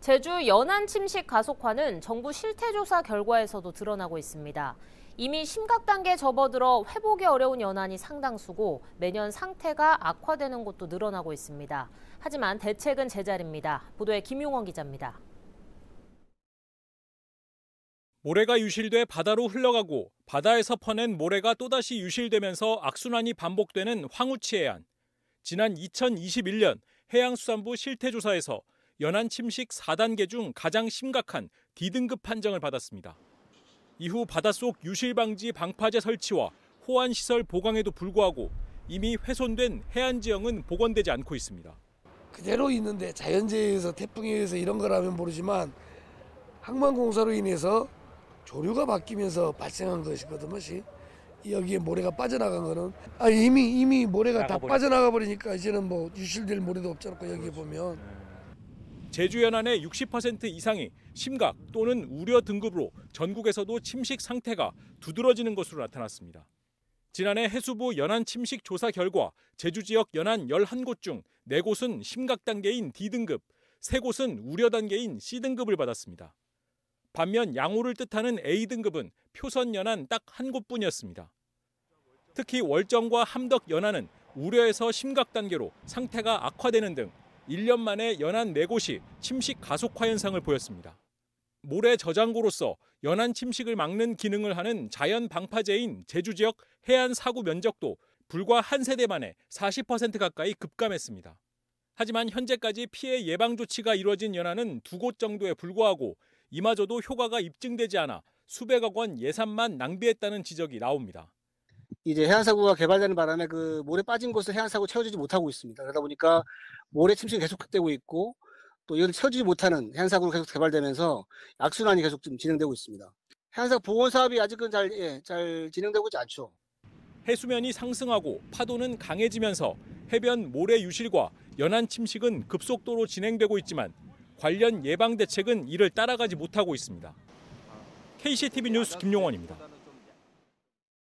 제주 연안 침식 가속화는 정부 실태조사 결과에서도 드러나고 있습니다. 이미 심각 단계에 접어들어 회복이 어려운 연안이 상당수고 매년 상태가 악화되는 곳도 늘어나고 있습니다. 하지만 대책은 제자리입니다. 보도에 김용원 기자입니다. 모래가 유실돼 바다로 흘러가고 바다에서 퍼낸 모래가 또다시 유실되면서 악순환이 반복되는 황우치 해안. 지난 2021년 해양수산부 실태조사에서 연안 침식 4단계 중 가장 심각한 D등급 판정을 받았습니다. 이후 바닷속 유실 방지 방파제 설치와 호환 시설 보강에도 불구하고 이미 훼손된 해안 지형은 복원되지 않고 있습니다. 그대로 있는데 자연재해에서 태풍에 의해서 이런 거라면 모르지만 항만공사로 인해서 조류가 바뀌면서 발생한 것이거든요. 여기에 모래가 빠져나간 거는 아 이미 이미 모래가 다 빠져나가 버리니까 이제는 뭐 유실될 모래도 없잖아 그 여기 보면. 그렇죠. 제주 연안의 60% 이상이 심각 또는 우려 등급으로 전국에서도 침식 상태가 두드러지는 것으로 나타났습니다. 지난해 해수부 연안 침식 조사 결과 제주 지역 연안 11곳 중 4곳은 심각 단계인 D등급, 3곳은 우려 단계인 C등급을 받았습니다. 반면 양호를 뜻하는 A등급은 표선 연안 딱 한 곳뿐이었습니다. 특히 월정과 함덕 연안은 우려에서 심각 단계로 상태가 악화되는 등 1년 만에 연안 4곳이 침식 가속화 현상을 보였습니다. 모래 저장고로서 연안 침식을 막는 기능을 하는 자연 방파제인 제주 지역 해안 사구 면적도 불과 한 세대 만에 40% 가까이 급감했습니다. 하지만 현재까지 피해 예방 조치가 이루어진 연안은 두 곳 정도에 불과하고 이마저도 효과가 입증되지 않아 수백억 원 예산만 낭비했다는 지적이 나옵니다. 이제 해안사고가 개발되는 바람에 그 모래 빠진 곳을 해안사고 채워주지 못하고 있습니다. 그러다 보니까 모래 침식이 계속되고 있고 또 이걸 채워주지 못하는 해안사고로 계속 개발되면서 악순환이 계속 좀 진행되고 있습니다. 해안사 보건 사업이 아직은 잘, 예, 잘 진행되고 있지 않죠. 해수면이 상승하고 파도는 강해지면서 해변 모래 유실과 연안 침식은 급속도로 진행되고 있지만 관련 예방 대책은 이를 따라가지 못하고 있습니다. KCTV 뉴스 김용원입니다.